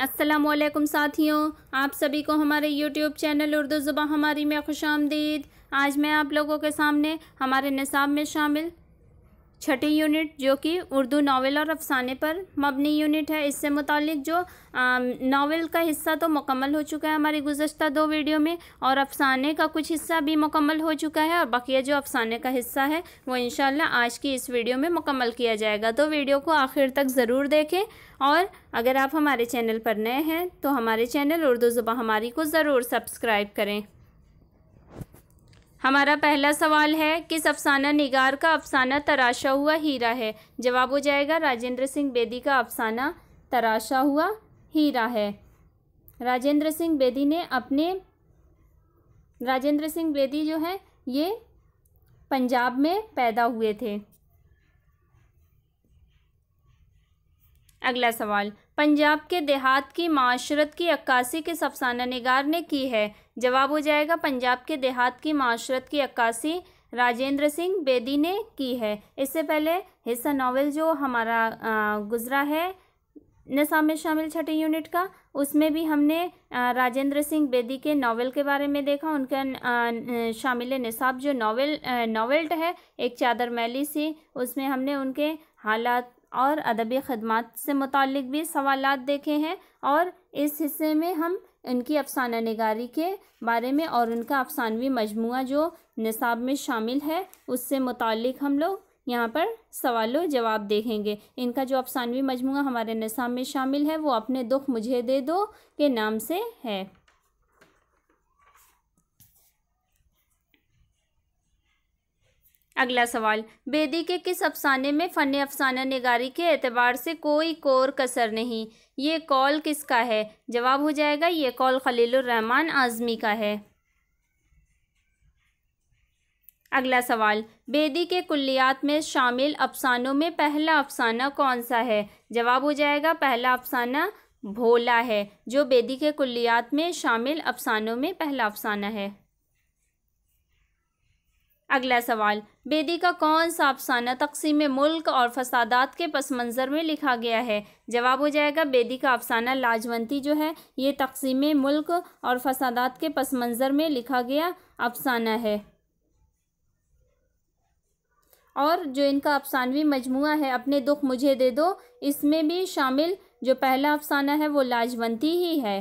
असलम साथियों आप सभी को हमारे YouTube चैनल उर्दू ज़ुबा हमारी में खुश आमदीद आज मैं आप लोगों के सामने हमारे निसाब में शामिल छठी यूनिट जो कि उर्दू नावल और अफसाने पर मबनी यूनिट है इससे मुतलिक जो नावल का हिस्सा तो मुकम्मल हो चुका है हमारी गुजशत दो वीडियो में और अफसाने का कुछ हिस्सा भी मुकम्मल हो चुका है और बाकी जो अफसाने का हिस्सा है वो इन आज की इस वीडियो में मुकम्मल किया जाएगा तो वीडियो को आखिर तक ज़रूर देखें और अगर आप हमारे चैनल पर नए हैं तो हमारे चैनल उर्दू ज़ुबा हमारी को ज़रूर सब्सक्राइब करें हमारा पहला सवाल है किस अफसाना निगार का अफसाना तराशा हुआ हीरा है जवाब हो जाएगा राजेंद्र सिंह बेदी का अफसाना तराशा हुआ हीरा है राजेंद्र सिंह बेदी ने अपने राजेंद्र सिंह बेदी जो है ये पंजाब में पैदा हुए थे अगला सवाल पंजाब के देहात की माशरत की अक्कासी किस अफसाना निगार ने की है जवाब हो जाएगा पंजाब के देहात की माशरत की अक्कासी राजेंद्र सिंह बेदी ने की है इससे पहले हिस्सा नावल जो हमारा गुजरा है नसा में शामिल छठी यूनिट का उसमें भी हमने राजेंद्र सिंह बेदी के नावल के बारे में देखा उनका शामिल निसाब जो नावल नावल्ट है एक चादर मैली सी उसमें हमने उनके हालात और अदबी ख़दमात से मुतक़ भी सवाल देखे हैं और इस हिस्से में हम इनकी अफसाना नगारी के बारे में और उनका अफसानवी मजमू जो निसाब में शामिल है उससे मुतल हम लोग यहाँ पर सवाल जवाब देखेंगे इनका जो अफसानवी मजमु हमारे निसाब में शामिल है वो अपने दुख मुझे दे दो के नाम से है अगला सवाल बेदी के किस अफसाने में फ़न अफसाना निगारी के एतबार से कोई कोर कसर नहीं ये कॉल किसका है जवाब हो जाएगा ये कॉल खलीलरहमान आज़मी का है अगला सवाल बेदी के कुलियात में शामिल अफसानों में पहला अफसाना कौन सा है जवाब हो जाएगा पहला अफसाना भोला है जो बेदी के कुलियात में शामिल अफसानों में पहला अफसाना है अगला सवाल बेदी का कौन सा अफसाना तकसीम मुल्क और फसादात के पस मंज़र में लिखा गया है जवाब हो जाएगा बेदी का अफसाना लाजवंती जो है ये तकसीम मुल्क और फसादात के पस मंज़र में लिखा गया अफसाना है और जो इनका अफसानवी मजमू है अपने दुख मुझे दे दो इसमें भी शामिल जो पहला अफसाना है वो लाजवंती ही है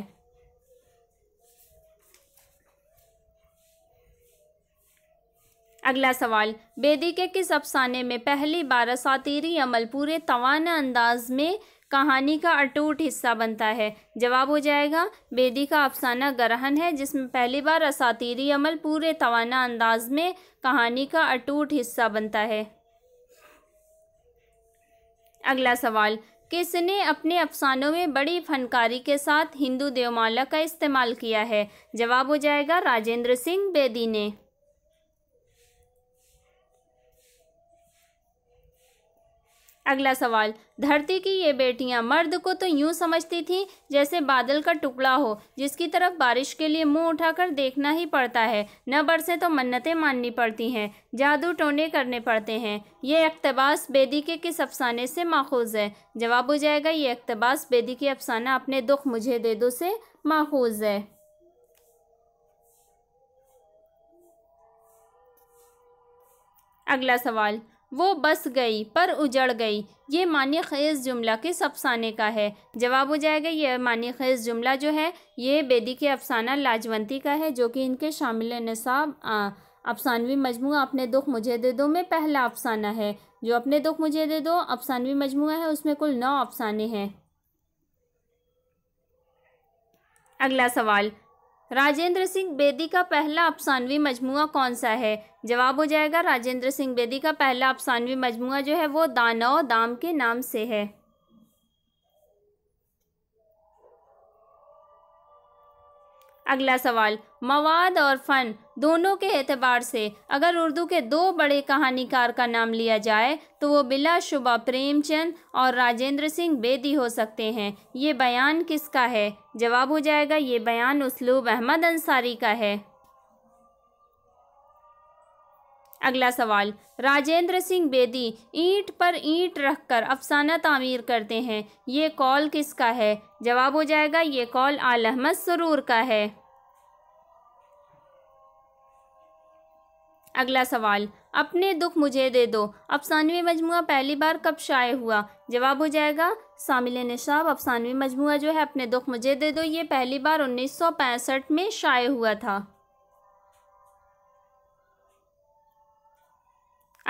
अगला सवाल बेदी के किस अफसाने में पहली बार सातीरी अमल पूरे तवाना अंदाज में कहानी का अटूट हिस्सा बनता है जवाब हो जाएगा बेदी का अफसाना ग्रहण है जिसमें पहली बार असातीरी अमल पूरे तवाना अंदाज में कहानी का अटूट हिस्सा बनता है अगला सवाल किसने अपने अफसानों में बड़ी फनकारी के साथ हिंदू देवमाला का इस्तेमाल किया है जवाब हो जाएगा राजेंद्र सिंह बेदी ने अगला सवाल धरती की ये बेटियां मर्द को तो यूं समझती थीं जैसे बादल का टुकड़ा हो जिसकी तरफ बारिश के लिए मुंह उठाकर देखना ही पड़ता है न बरसे तो मन्नतें माननी पड़ती हैं जादू टोने करने पड़ते हैं ये अकतबास बेदी के किस अफसाने से माखूज है जवाब हो जाएगा ये अकतबास बेदी के अफसाना अपने दुख मुझे दे दो से माखूज है अगला सवाल वो बस गई पर उजड़ गई ये मान्य खेज़ जुमला किस अफसाने का है जवाब हो जाएगा ये मान्य खेज़ जुमला जो है ये बेदी के अफसाना लाजवंती का है जो कि इनके शामिल नसाब अफसानवी मजमू अपने दुख मुझे दे दो में पहला अफसाना है जो अपने दुख मुझे दे दो अफसानवी मजमू है उसमें कुल नौ अफसाने हैं अगला सवाल राजेंद्र सिंह बेदी का पहला अफसानवी मजमुआ कौन सा है जवाब हो जाएगा राजेंद्र सिंह बेदी का पहला अफसानवी मजमुआ जो है वो दानव दाम के नाम से है अगला सवाल मवाद और फ़न दोनों के एतबार से अगर उर्दू के दो बड़े कहानीकार का नाम लिया जाए तो वो बिलाशुबा प्रेमचंद और राजेंद्र सिंह बेदी हो सकते हैं ये बयान किसका है जवाब हो जाएगा ये बयान उसलूब अहमद अंसारी का है अगला सवाल राजेंद्र सिंह बेदी ईंट पर ईंट रखकर अफसाना तामीर करते हैं ये कॉल किसका है जवाब हो जाएगा ये कॉल आल अहमद सरूर का है अगला सवाल अपने दुख मुझे दे दो अफसानवी मजमू पहली बार कब शाये हुआ जवाब हो जाएगा शामिल नशाब अफसानवी मजमू जो है अपने दुख मुझे दे दो ये पहली बार उन्नीस में शाये हुआ था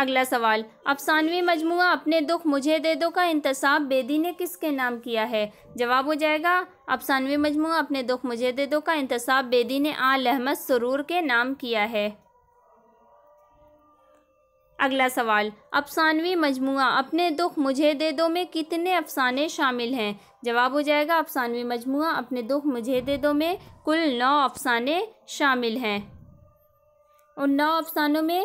अगला सवाल अफसानवी मजमु अपने दुख मुझे दे दो का इंतसाब बेदी ने किसके नाम किया है जवाब हो जाएगा अफसानवी मजमू अपने दुख मुझे दे दो का इंतसाब बेदी ने आल अहमद सरूर के नाम किया है अगला सवाल अफसानवी मजमु अपने दुख मुझे दे दो में कितने अफसाने शामिल हैं जवाब हो जाएगा अफसानवी मजमू अपने दुख मुझे दे दो में कुल नौ अफसाने शामिल हैं उन नौ अफसानों में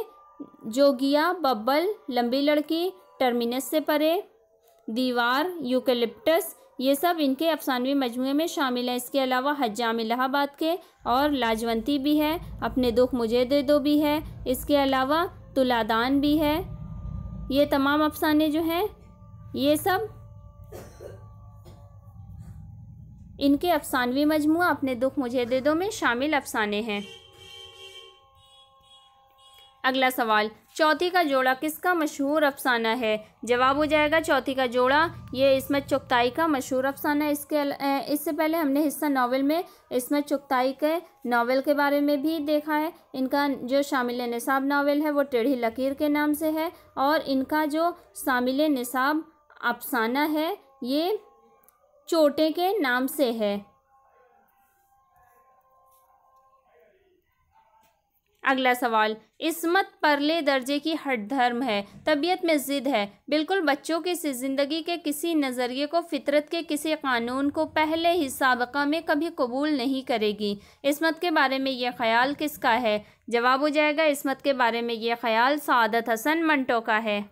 जोगिया बब्बल लंबी लड़की टर्मिनस से परे दीवार यूकेलिप्टस ये सब इनके अफसानवी मजमू में शामिल हैं इसके अलावा हजाम इलाहाबाद के और लाजवंती भी है अपने दुख मुझे दे दो भी है इसके अलावा तुलादान भी है ये तमाम अफसाने जो हैं ये सब इनके अफसानवी मजमू अपने दुख मुझे दे दो में शामिल अफसाने हैं अगला सवाल चौथी का जोड़ा किसका मशहूर अफसाना है जवाब हो जाएगा चौथी का जोड़ा ये इसमत चुगताई का मशहूर अफसाना है इसके इससे पहले हमने हिस्सा नावल में इसमत चुगताई के नावल के बारे में भी देखा है इनका जो शामिल निसाब नावल है वो टेढ़ी लकीर के नाम से है और इनका जो शामिल निसाब अफसाना है ये चोटे के नाम से है अगला सवाल इसमत परले दर्जे की हट धर्म है तबीयत में ज़िद है बिल्कुल बच्चों की ज़िंदगी के किसी नज़रिए को फितरत के किसी कानून को पहले ही सबका में कभी कबूल नहीं करेगी इसमत के बारे में यह ख्याल किसका है जवाब हो जाएगा इसमत के बारे में यह ख्याल सदत हसन मंटो का है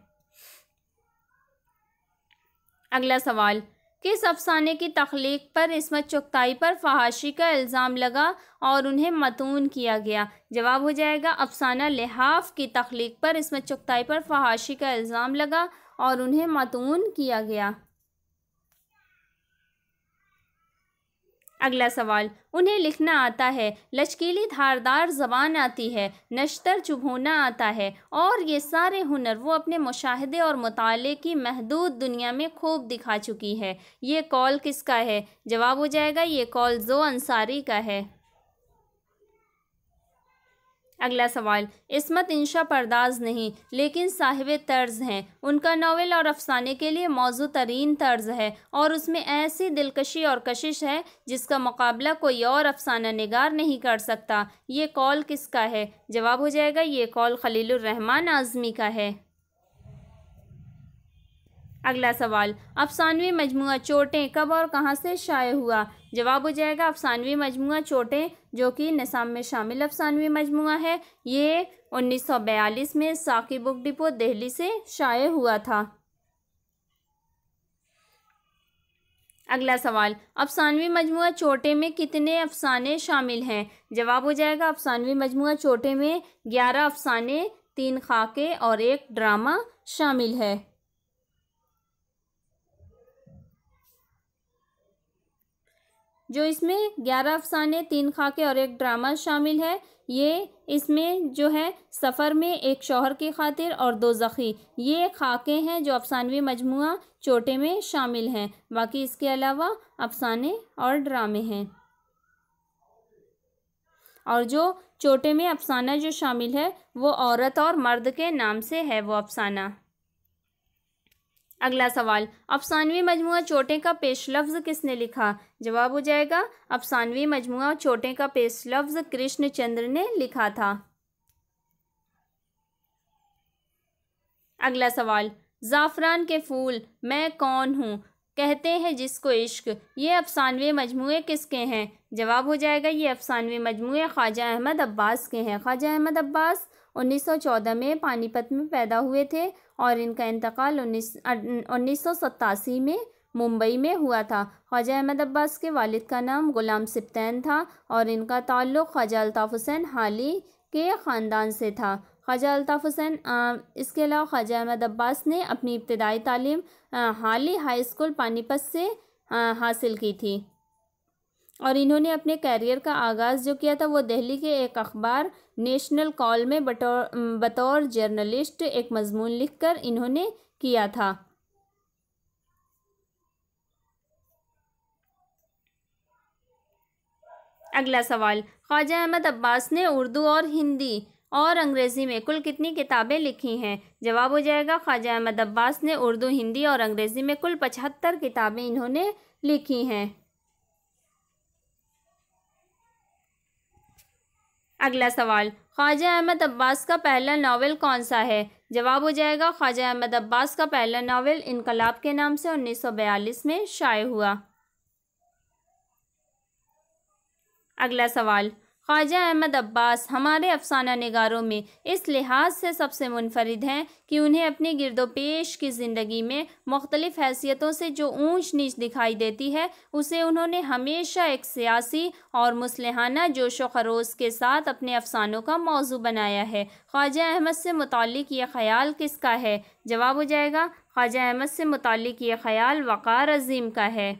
अगला सवाल किस अफसाने की तख्लीक पर इसमत चुगताई पर फहाशी का इल्ज़ाम लगा और उन्हें मतून किया गया जवाब हो जाएगा अफसाना लिहाफ की तख्लीक पर इसमत चुगताई पर फहाशी का इल्ज़ाम लगा और उन्हें मतून किया गया अगला सवाल उन्हें लिखना आता है लचकीली धारदार जबान आती है नश्तर चुभोना आता है और ये सारे हुनर वो अपने मुशाहदे और मताले की महदूद दुनिया में खूब दिखा चुकी है ये कॉल किसका है जवाब हो जाएगा ये कॉल जो अंसारी का है अगला सवाल इसमत इंशा परदाज नहीं लेकिन साहिब तर्ज हैं उनका नावल और अफसाने के लिए मौजू तरीन तर्ज है और उसमें ऐसी दिलकशी और कशिश है जिसका मुकाबला कोई और अफसाना नगार नहीं कर सकता ये कॉल किसका है जवाब हो जाएगा ये कॉल खलील रहमान आज़मी का है अगला सवाल अफसानवी मजमू चोटें कब और कहाँ से शाये हुआ जवाब हो जाएगा अफसानवी मजमू चोटें जो कि निसाम में शामिल अफसानवी मजमू है ये 1942 में साकी बुक डिपो दिल्ली से शाये हुआ था अगला सवाल अफसानवी मजमू चोटे में कितने अफसाने शामिल हैं जवाब हो जाएगा अफसानवी मजमू चोटे में ग्यारह अफसाने तीन खाके और एक ड्रामा शामिल है जो इसमें ग्यारह अफसाने तीन खाके और एक ड्रामा शामिल है ये इसमें जो है सफ़र में एक शौहर की खातिर और दो जख़ी ये खाके हैं जो अफसानवी मजमु चोटे में शामिल हैं बाकी इसके अलावा अफसाने और ड्रामे हैं और जो चोटे में अफसाना जो शामिल है वो औरत और मर्द के नाम से है वो अफसाना अगला सवाल अफसानवी मजमू चोटे का पेश लफ्ज़ किसने लिखा जवाब हो जाएगा अफसानवी मजमू चोटे का पेश लफ्ज़ कृष्णचंद्र ने लिखा था अगला सवाल ज़ाफ़रान के फूल मैं कौन हूँ कहते हैं जिसको इश्क ये अफसानवे मजमू किसके हैं जवाब हो जाएगा ये अफसानवे मजमू ख्वाजा अहमद अब्बास के हैं ख्वाजा अहमद अब्बास 1914 में पानीपत में पैदा हुए थे और इनका इंतकाल उन्नीस उन्नीस में मुंबई में हुआ था ख्वाजा अहमद अब्बास के वालिद का नाम गुलाम सिप्तैन था और इनका ताल्लुक़ ख्वाजा अल्ताफ़ हुसैन हाली के ख़ानदान से था ख्वाजा अल्ताफ़ हुसैन इसके अलावा ख्वाजा अहमद अब्बास ने अपनी इब्तदाई तालीम हाली हाई स्कूल पानीपत से हासिल की थी और इन्होंने अपने कैरियर का आगाज़ जो किया था वो दिल्ली के एक अखबार नेशनल कॉल में बतौर बतौर जर्नलिस्ट एक मजमून लिखकर इन्होंने किया था अगला सवाल ख्वाजा अहमद अब्बास ने उर्दू और हिंदी और अंग्रेज़ी में कुल कितनी किताबें लिखी हैं जवाब हो जाएगा ख्वाजा अहमद अब्बास ने उर्दू हिंदी और अंग्रेज़ी में कुल पचहत्तर किताबें इन्होंने लिखी हैं अगला सवाल ख्वाजा अहमद अब्बास का पहला नावल कौन सा है जवाब हो जाएगा ख्वाजा अहमद अब्बास का पहला नावल इनकलाब के नाम से 1942 में शाये हुआ अगला सवाल ख्वाजा अहमद अब्बास हमारे अफसाना नगारों में इस लिहाज से सबसे मुनफरद हैं कि उन्हें अपने गिरदोपेश की ज़िंदगी में मुख्तलिफ हैसियतों से जो ऊँच नीच दिखाई देती है उसे उन्होंने हमेशा एक सियासी और मुसलहाना जोश व खरोज के साथ अपने अफसानों का मौजू बनाया है ख्वाजा अहमद से मुतक यह ख्याल किसका है जवाब हो जाएगा ख्वाजा अहमद से मुतक यह ख्याल वक़ार अजीम का है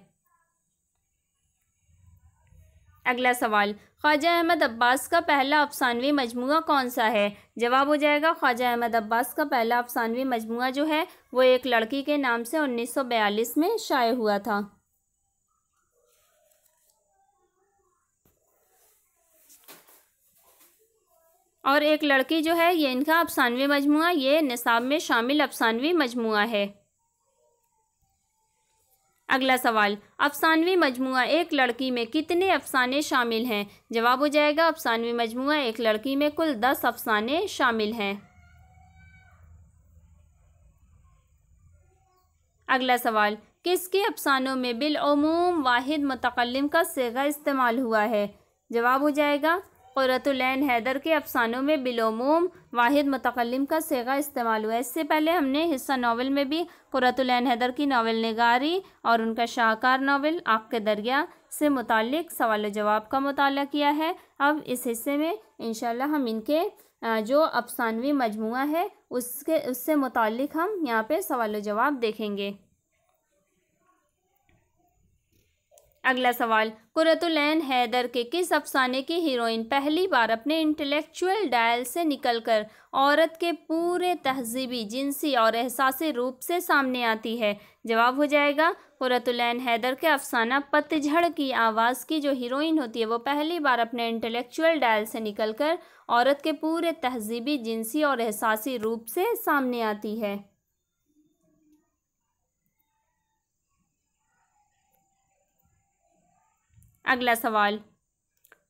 अगला सवाल ख्वाजा अहमद अब्बास का पहला अफसानवी मजमू कौन सा है जवाब हो जाएगा ख्वाजा अहमद अब्बास का पहला अफसानवी मजमु जो है वो एक लड़की के नाम से 1942 में शाये हुआ था और एक लड़की जो है ये इनका अफसानवी मजमू ये निसाब में शामिल अफसानवी मजमू है अगला सवाल अफसानवी मजमू एक लड़की में कितने अफसाने शामिल हैं जवाब हो जाएगा अफसानवी मजमू एक लड़की में कुल दस अफसाने शामिल हैं अगला सवाल किसके अफसानों में बिलूम वाहिद मतकलम का सेगा इस्तेमाल हुआ है जवाब हो जाएगा क़ुरतुलैन हैदर के अफसानों में बिलोमूम वाहिद मतकलम का सेगा इस्तेमाल हुआ इससे पहले हमने हिस्सा नावल में भी क़ुरतुलैन हैदर की नावल नगारी और उनका शाहकार नावल आग के दरिया से मुतक सवाल जवाब का मताल किया है अब इस हिस्से में इन हम इनके जो अफसानवी मजमू है उसके उससे मुतल हम यहाँ पर सवाल जवाब देखेंगे अगला सवाल कुरतुलैन हैदर के किस अफसाने की हीरोइन पहली बार अपने इंटेलेक्चुअल डायल से निकलकर औरत के पूरे तहजीबी जिनसी और एहसासी रूप से सामने आती है जवाब हो जाएगा कुरतुलैन हैदर के अफसाना पतझड़ की आवाज़ की जो हीरोइन होती है वो पहली बार अपने इंटेलेक्चुअल डायल से निकलकर औरत के पूरे तहजीबी जिनसी और एहसासी रूप से सामने आती है अगला सवाल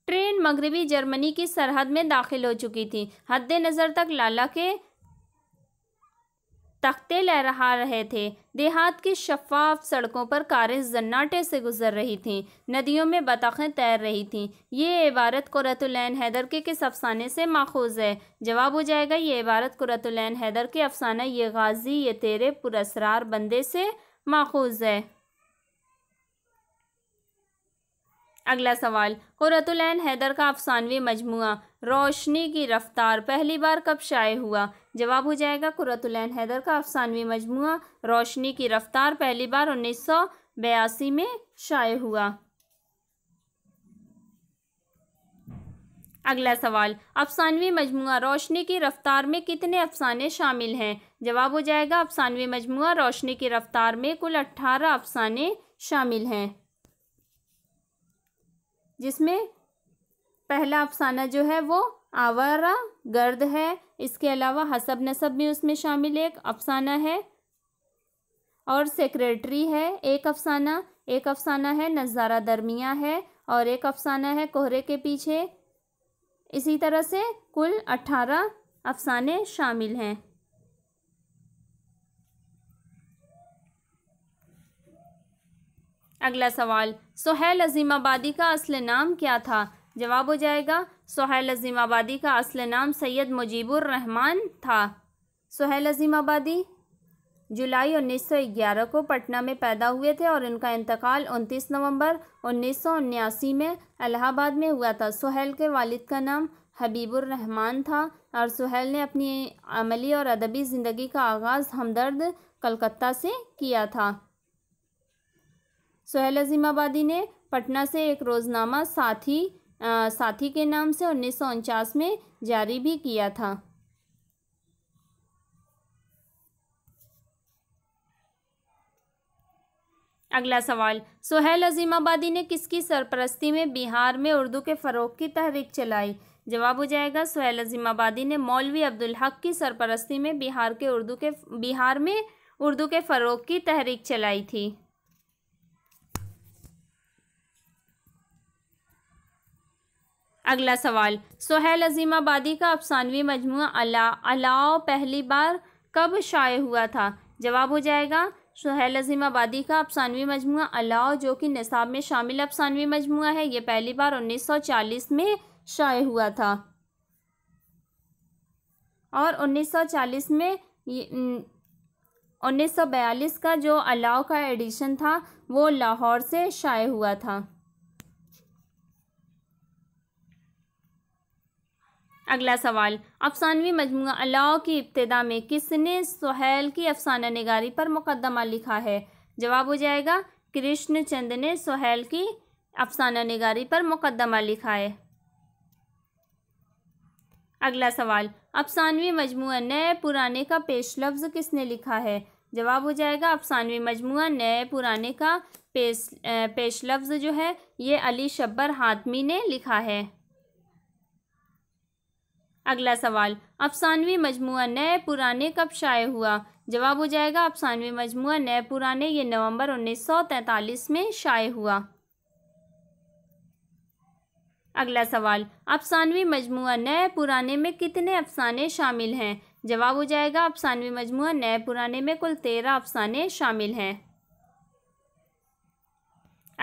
ट्रेन मगरबी जर्मनी की सरहद में दाखिल हो चुकी थी हद नज़र तक लाला के तख्ते लहरा रहे थे देहात की शफाफ सड़कों पर कारें जन्नाटे से गुजर रही थीं नदियों में बतखें तैर रही थीं ये इबारत कुरतुलैन हैदर के किस अफसाने से माखूज है जवाब हो जाएगा ये इबारत कुरतुलैन हैदर के अफसाना ये गाजी ये तेरे पुरसरार बंदे से माखूज है अगला सवाल कुरतुलैन हैदर का अफसानवी मजमू रोशनी की रफ्तार पहली बार कब शाये हुआ जवाब हो जाएगा कुरतुलैन हैदर का अफसानवी मजमू रोशनी की रफ्तार पहली बार उन्नीस सौ बयासी में शाये हुआ अगला सवाल अफसानवी मजमू रोशनी की रफ्तार में कितने अफसाने शामिल हैं जवाब हो जाएगा अफसानवी मजमू रोशनी की रफ्तार में कुल अट्ठारह अफसाने शामिल हैं जिसमें पहला अफसाना जो है वो आवारा गर्द है इसके अलावा हसब नसब भी उसमें शामिल एक अफसाना है और सेक्रेटरी है एक अफसाना एक अफसाना है नज़ारा दरमिया है और एक अफसाना है कोहरे के पीछे इसी तरह से कुल अट्ठारह अफसाने शामिल हैं अगला सवाल सोहेल आबादी का असल नाम क्या था जवाब हो जाएगा सोहेल आबादी का असल नाम सैयद मुजीबुर रहमान था सोहेल आबादी जुलाई 1911 को पटना में पैदा हुए थे और इनका इंतकाल 29 नवंबर उन्नीस में इलाहाबाद में हुआ था सोहेल के वालिद का नाम हबीबुर रहमान था और सोहेल ने अपनी अमली और अदबी ज़िंदगी का आगाज़ हमदर्द कलकत्ता से किया था सोहेल आबादी ने पटना से एक रोज़नामा साथी आ, साथी के नाम से उन्नीस सौ उनचास में जारी भी किया था अगला सवाल सोहेल अजीमाबादी ने किसकी सरपरस्ती में बिहार में उर्दू के फ़रोग की तहरीक चलाई जवाब हो जाएगा सोहेल अजीमाबादी ने मौलवी अब्दुल हक की सरपरस्ती में बिहार के उर्दू के बिहार में उर्दू के फ़रोग की तहरीक चलाई थी अगला सवाल सोहेल आबादी का अफसानवी मजमू अला अलाओ पहली बार कब शाये हुआ था जवाब हो जाएगा सोहेल आबादी का अफसानवी मजमू अलाओ जो कि निसाब में शामिल अफसानवी मजमू है ये पहली बार उन्नीस सौ चालीस में शाये हुआ था और उन्नीस सौ चालीस में उन्नीस सौ बयालीस का जो अलाओ का एडिशन था वो लाहौर से शाये हुआ था अगला सवाल अफसानवी मजमू अलाओ की इब्तदा में किसने सोहेल की अफसाना निगारी पर मुकदमा लिखा है जवाब हो जाएगा कृष्ण चंद ने सोहेल की अफसाना निगारी पर मुकदमा लिखा है अगला सवाल अफसानवी मजमू नए पुराने का पेश लफ्ज़ किसने लिखा है जवाब हो जाएगा अफसानवी मजमू नए पुराने का पेश पेश लफ्ज़ जो है ये अली शब्बर हातमी ने लिखा है अगला सवाल अफसानवी मजमू नए पुराने कब शाये हुआ जवाब हो जाएगा अफसानवी मजमू नए पुराने ये नवंबर 1943 में शाये हुआ अगला सवाल अफसानवी मजमू नए पुराने में कितने अफसाने शामिल हैं जवाब हो जाएगा अफसानवी मजमू नए पुराने में कुल तेरह अफसाने शामिल हैं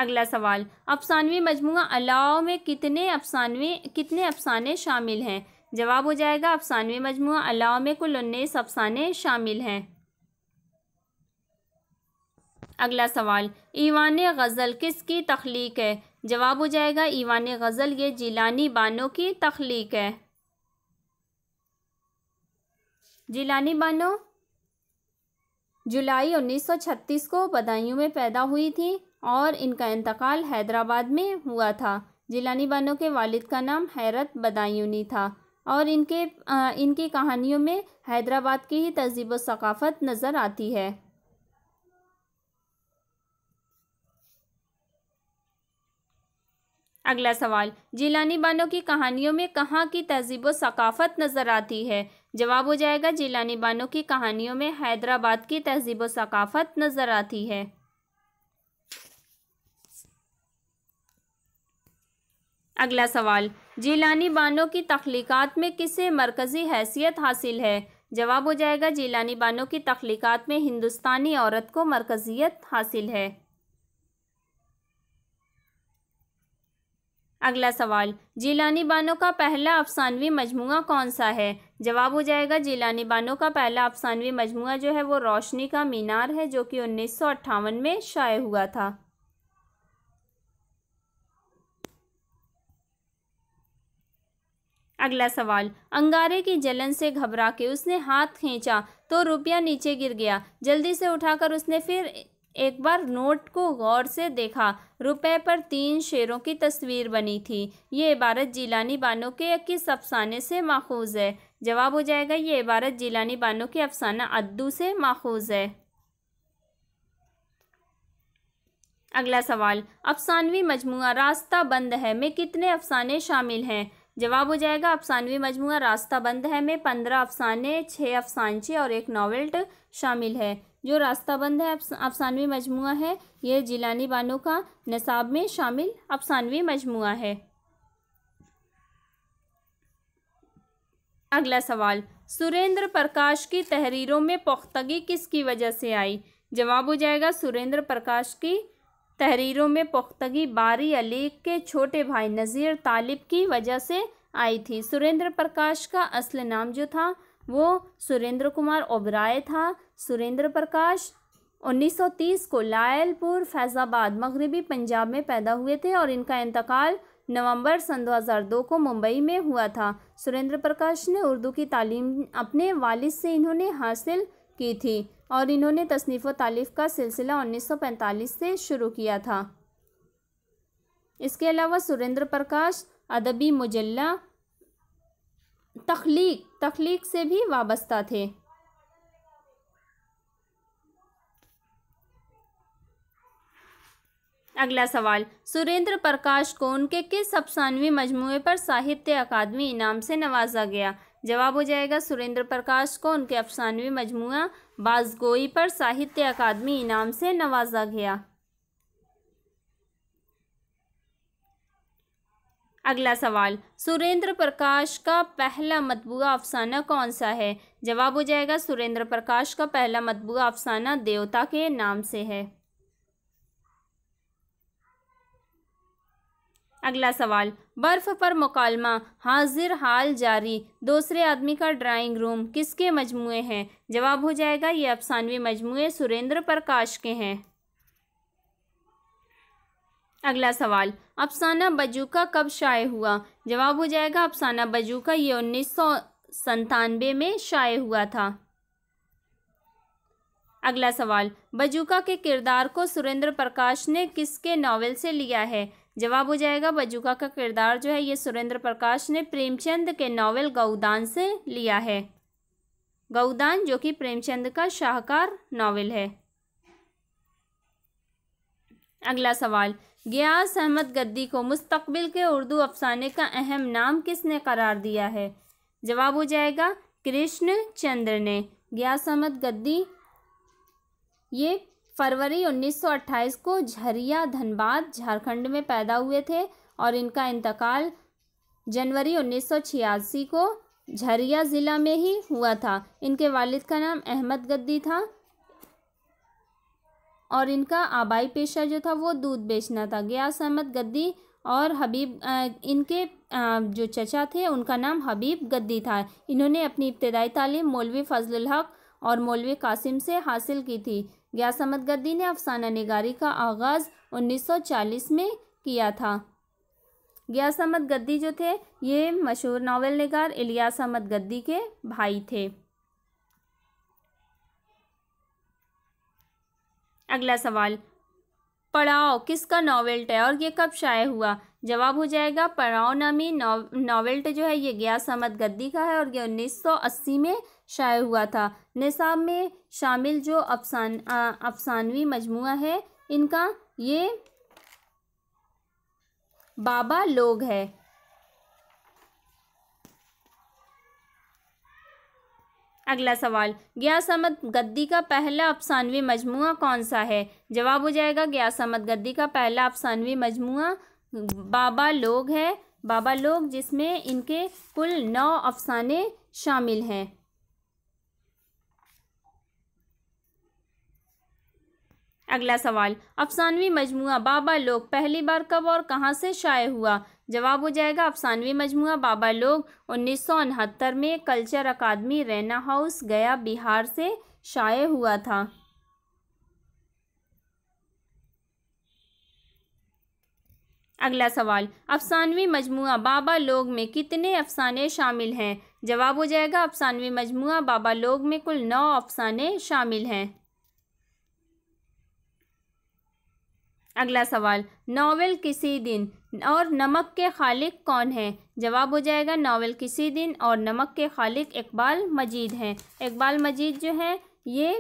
अगला सवाल अफसानवी मजमू अलाव में कितने अफसानवी कितने अफसाने शामिल हैं जवाब हो जाएगा अफसानवी मजमू अलाव में कुल उन्नीस अफसाने शामिल हैं अगला सवाल ईवान गज़ल किसकी तख्लीक है जवाब हो जाएगा ईवान गज़ल ये जिलानी बानो की तख्लीक है जिलानी बानो जुलाई 1936 को बदायूं में पैदा हुई थी और इनका इंतकाल हैदराबाद में हुआ था जिलानी बानो के वालिद का नाम हैरत बदायूनी था और इनके इनकी कहानियों में हैदराबाद की ही तहजीब सकाफ़त नज़र आती है अगला सवाल जिलानी बानो की कहानियों में कहाँ की तहजीब सकाफ़त नज़र आती है जवाब हो जाएगा जिलानी बानो की कहानियों में हैदराबाद की तहजीब सकाफ़त नज़र आती है अगला सवाल जीलानी बानों की तख्लीक में किसे मरकज़ी हैसियत हासिल है जवाब हो जाएगा जीलानी बानों की तख्लीक में हिंदुस्तानी औरत को मरकज़ियत हासिल है अगला सवाल जीलानी बानों का पहला अफसानवी मजमू कौन सा है जवाब हो जाएगा जीलानी बानों का पहला अफसानवी मजमू जो है वो रोशनी का मीनार है जो कि उन्नीस में शाये हुआ था अगला सवाल अंगारे की जलन से घबरा के उसने हाथ खींचा तो रुपया नीचे गिर गया जल्दी से उठाकर उसने फिर एक बार नोट को गौर से देखा रुपए पर तीन शेरों की तस्वीर बनी थी ये इबारत जीलानी बानो के किस अफसाने से माखूज है जवाब हो जाएगा ये इबारत जीलानी बानो के अफसाना अद्दू से माखूज है अगला सवाल अफसानवी मजमू रास्ता बंद है में कितने अफसाने शामिल हैं जवाब हो जाएगा अफसानवी मजमू रास्ता बंद है में पंद्रह अफसाने छः अफसानचे और एक नावल्ट शामिल है जो रास्ता बंद है अफसानवी मजमू है यह जिलानी बानो का नसाब में शामिल अफसानवी मजमू है अगला सवाल सुरेंद्र प्रकाश की तहरीरों में पुख्तगी किसकी वजह से आई जवाब हो जाएगा सुरेंद्र प्रकाश की तहरीरों में पुख्तगी बारी अली के छोटे भाई नज़ीर तालिब की वजह से आई थी सुरेंद्र प्रकाश का असल नाम जो था वो सुरेंद्र कुमार ओबराय था सुरेंद्र प्रकाश 1930 को लायलपुर फैज़ाबाद मगरबी पंजाब में पैदा हुए थे और इनका इंतकाल नवंबर सन 2002 को मुंबई में हुआ था सुरेंद्र प्रकाश ने उर्दू की तालीम अपने वालिद से इन्होंने हासिल की थी और इन्होंने तसनीफ़ व तालीफ़ का सिलसिला 1945 से शुरू किया था इसके अलावा सुरेंद्र प्रकाश अदबी मुजल्ला तख्लीक तख्लीक से भी वाबस्ता थे अगला सवाल सुरेंद्र प्रकाश को उनके किस अफसानवी मजमू पर साहित्य अकादमी इनाम से नवाजा गया जवाब हो जाएगा सुरेंद्र प्रकाश को उनके अफसानवी मजमू बाजगोई पर साहित्य अकादमी इनाम से नवाजा गया अगला सवाल सुरेंद्र प्रकाश का पहला मतबूआ अफसाना कौन सा है जवाब हो जाएगा सुरेंद्र प्रकाश का पहला मतबूआ अफसाना देवता के नाम से है अगला सवाल बर्फ़ पर मुकालमा हाजिर हाल जारी दूसरे आदमी का ड्राइंग रूम किसके मजमू हैं जवाब हो जाएगा ये अफसानवी मजमू सुरेंद्र प्रकाश के हैं अगला सवाल अफसाना बजूका कब शाये हुआ जवाब हो जाएगा अफसाना बजूका ये उन्नीस सौ संतानवे में शाये हुआ था अगला सवाल बजूका के किरदार को सुरेंद्र प्रकाश ने किसके नावल से लिया है जवाब हो जाएगा बजुका का किरदार जो है ये सुरेंद्र प्रकाश ने प्रेमचंद के नावल गऊदान से लिया है गऊदान जो कि प्रेमचंद का शाहकार नावल है अगला सवाल गयास अहमद गद्दी को मुस्तबिल के उर्दू अफसाने का अहम नाम किसने करार दिया है जवाब हो जाएगा कृष्ण चंद्र ने गयास अहमद गद्दी ये फरवरी 1928 को झरिया धनबाद झारखंड में पैदा हुए थे और इनका इंतकाल जनवरी 1986 को झरिया ज़िला में ही हुआ था इनके वालिद का नाम अहमद गद्दी था और इनका आबाई पेशा जो था वो दूध बेचना था गयास अहमद गद्दी और हबीब इनके जो चचा थे उनका नाम हबीब गद्दी था इन्होंने अपनी इब्तदाई तालीम मौलवी फजल हक और मौलवी कासिम से हासिल की थी अहमद गद्दी ने अफसाना निगारी का आगाज़ 1940 में किया था ग्यास अहमद गद्दी जो थे ये मशहूर नावल नगार इलियास अहमद गद्दी के भाई थे अगला सवाल पड़ाव किसका नावल है और ये कब शाये हुआ जवाब हो जाएगा पराओनमी नॉवेल्ट तो जो है ये ग्यासमद गद्दी का है और ये 1980 में शाये हुआ था निसाब में शामिल जो अफसान अफसानवी मजमु है इनका ये बाबा लोग है अगला सवाल गया अहमद गद्दी का पहला अफसानवी मजमु कौन सा है जवाब हो जाएगा ग्यासमद गद्दी का पहला अफसानवी मजमु बाबा लोग है बाबा लोग जिसमें इनके कुल नौ अफसाने शामिल हैं अगला सवाल अफसानवी मजमुआ बाबा लोग पहली बार कब और कहाँ से शाये हुआ जवाब हो जाएगा अफसानवी मजमुआ बाबा लोग उन्नीस सौ उनहत्तर में कल्चर अकादमी रैना हाउस गया बिहार से शाये हुआ था अगला सवाल अफसानवी मजमू बाबा लोग में कितने अफसाने शामिल हैं जवाब हो जाएगा अफसानवी मजमू बाबा लोग में कुल नौ अफसाने शामिल हैं अगला सवाल नावल किसी दिन और नमक के खालिक कौन है जवाब हो जाएगा नावल किसी दिन और नमक के खालिक इकबाल मजीद हैं इकबाल मजीद जो हैं ये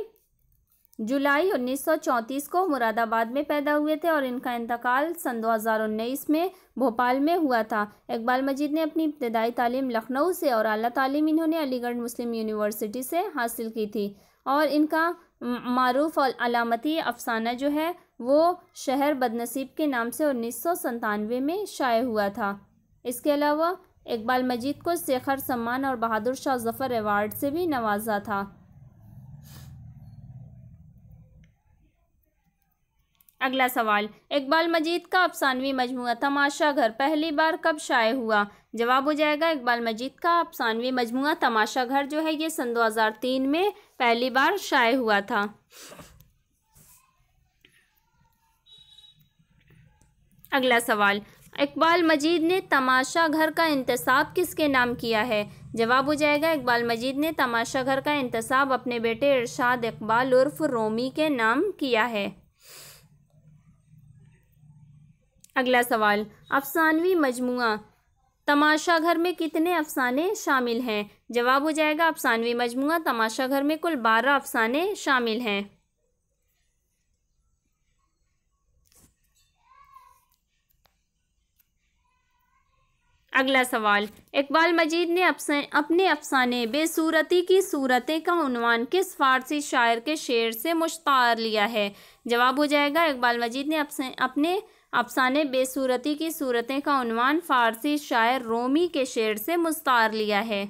जुलाई 1934 को मुरादाबाद में पैदा हुए थे और इनका इंतकाल सन 2019 में भोपाल में हुआ था इकबाल मजीद ने अपनी इब्तदाई तालीम लखनऊ से और अली तालीम इन्होंने अलीगढ़ मुस्लिम यूनिवर्सिटी से हासिल की थी और इनका मरूफ और अलामती अफसाना जो है वो शहर बदनसीब के नाम से उन्नीस में शाये हुआ था इसके अलावा इकबाल मजीद को शेखर सम्मान और बहादुर शाह फ़र एवार्ड से भी नवाजा था अगला सवाल इकबाल मजीद का अफसानवी मजमू तमाशा घर पहली बार कब शाये हुआ जवाब हो जाएगा इकबाल मजीद का अफसानवी मजमू तमाशा घर जो है ये सन 2003 में पहली बार शाये हुआ था अगला सवाल इकबाल मजीद ने तमाशा घर का इंतसाब किसके नाम किया है जवाब हो जाएगा इकबाल मजीद ने तमाशा घर का इंतसाब अपने बेटे इरशाद इकबाल उर्फ रोमी के नाम किया है अगला सवाल अफसानवी तमाशा घर में कितने अफसाने शामिल हैं जवाब हो जाएगा अफसानवी तमाशा घर में कुल बारह अफसाने शामिल हैं अगला सवाल इकबाल मजीद ने अपने अफसाने बेसूरती की सूरतें का उनवान किस फारसी शायर के शेर से मुश्तार लिया है जवाब हो जाएगा इकबाल मजीद ने अपने अपने अफसाने बेसूरती की सूरतें का उनवान फ़ारसी शायर रोमी के शेर से मुस्तार लिया है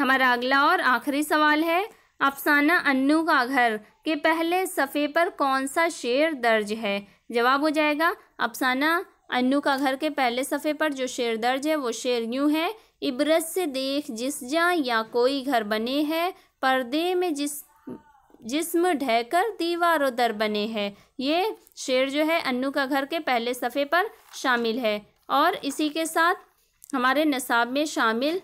हमारा अगला और आखिरी सवाल है अफसाना अन्नू का घर के पहले सफ़े पर कौन सा शेर दर्ज है जवाब हो जाएगा अफसाना अन्नू का घर के पहले सफ़े पर जो शेर दर्ज है वो शेर यूँ है इबरत से देख जिस जा या कोई घर बने है पर्दे में जिस जिसम ढहकर दीवार दर बने हैं ये शेर जो है अन्नू का घर के पहले सफ़े पर शामिल है और इसी के साथ हमारे नसाब में शामिल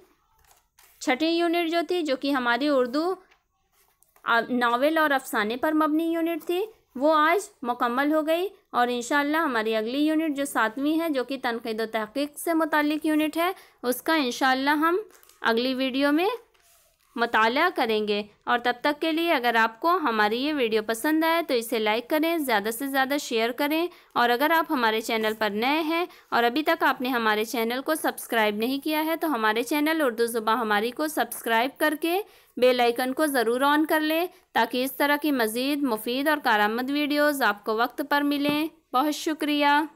छठी यूनिट जो थी जो कि हमारी उर्दू नावल और अफसाने पर मबनी यूनिट थी वो आज मुकम्मल हो गई और इन हमारी अगली यूनिट जो सातवीं है जो कि तनकीद तहकीक से मुतल यूनिट है उसका इन हम अगली वीडियो में मताल करेंगे और तब तक के लिए अगर आपको हमारी ये वीडियो पसंद आए तो इसे लाइक करें ज़्यादा से ज़्यादा शेयर करें और अगर आप हमारे चैनल पर नए हैं और अभी तक आपने हमारे चैनल को सब्सक्राइब नहीं किया है तो हमारे चैनल उर्दू ज़ुबा हमारी को सब्सक्राइब करके बेल आइकन को ज़रूर ऑन कर लें ताकि इस तरह की मज़ीद मुफीद और कारामद वीडियोज़ आपको वक्त पर मिलें बहुत शुक्रिया